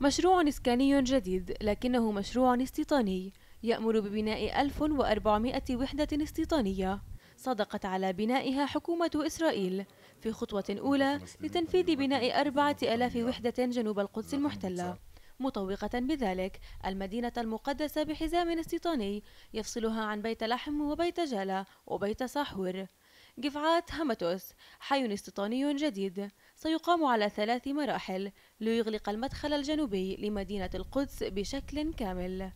مشروع إسكاني جديد لكنه مشروع استيطاني يأمر ببناء 1400 وحدة استيطانية صدقت على بنائها حكومة إسرائيل في خطوة أولى لتنفيذ بناء 4000 وحدة جنوب القدس المحتلة مطوقة بذلك المدينة المقدسة بحزام استيطاني يفصلها عن بيت لحم وبيت جالة وبيت ساحور جفعات هاماتوس حي استيطاني جديد سيقام على ثلاث مراحل ليغلق المدخل الجنوبي لمدينة القدس بشكل كامل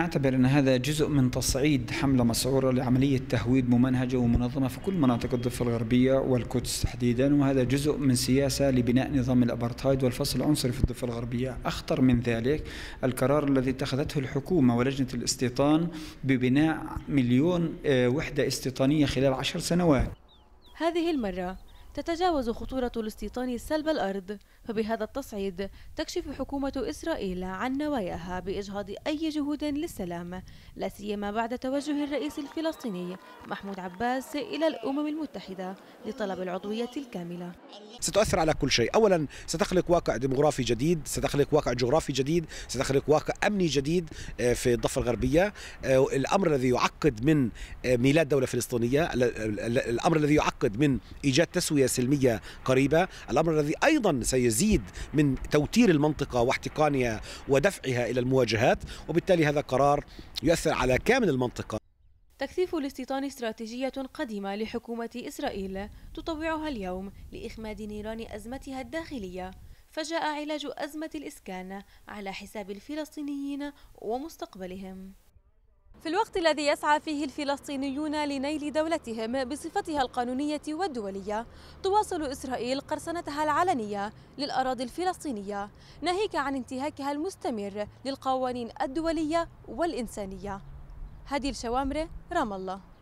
أعتبر أن هذا جزء من تصعيد حملة مسعورة لعملية تهويد ممنهجة ومنظمة في كل مناطق الضفة الغربية والقدس تحديدا وهذا جزء من سياسة لبناء نظام الأبرتايد والفصل العنصري في الضفة الغربية أخطر من ذلك القرار الذي اتخذته الحكومة ولجنة الاستيطان ببناء مليون آه، وحدة استيطانية خلال عشر سنوات هذه المرة تتجاوز خطورة الاستيطان سلب الأرض فبهذا التصعيد تكشف حكومة إسرائيل عن نواياها بإجهاض أي جهود للسلام لا سيما بعد توجه الرئيس الفلسطيني محمود عباس إلى الأمم المتحدة لطلب العضوية الكاملة ستؤثر على كل شيء أولا ستخلق واقع ديمغرافي جديد ستخلق واقع جغرافي جديد ستخلق واقع أمني جديد آه، في الضفة الغربية آه، الأمر الذي يعقد من آه، ميلاد دولة فلسطينية الأمر الذي يعقد من إيجاد تسوية سلمية قريبة الأمر الذي أيضا سيزيد من توتير المنطقة واحتقانها ودفعها إلى المواجهات وبالتالي هذا قرار يؤثر على كامل المنطقة تكثيف الاستيطان استراتيجية قديمة لحكومة إسرائيل تطوعها اليوم لإخماد نيران أزمتها الداخلية فجاء علاج أزمة الإسكان على حساب الفلسطينيين ومستقبلهم في الوقت الذي يسعى فيه الفلسطينيون لنيل دولتهم بصفتها القانونية والدولية تواصل إسرائيل قرصنتها العلنية للأراضي الفلسطينية ناهيك عن انتهاكها المستمر للقوانين الدولية والإنسانية هذه الشوامرة رام الله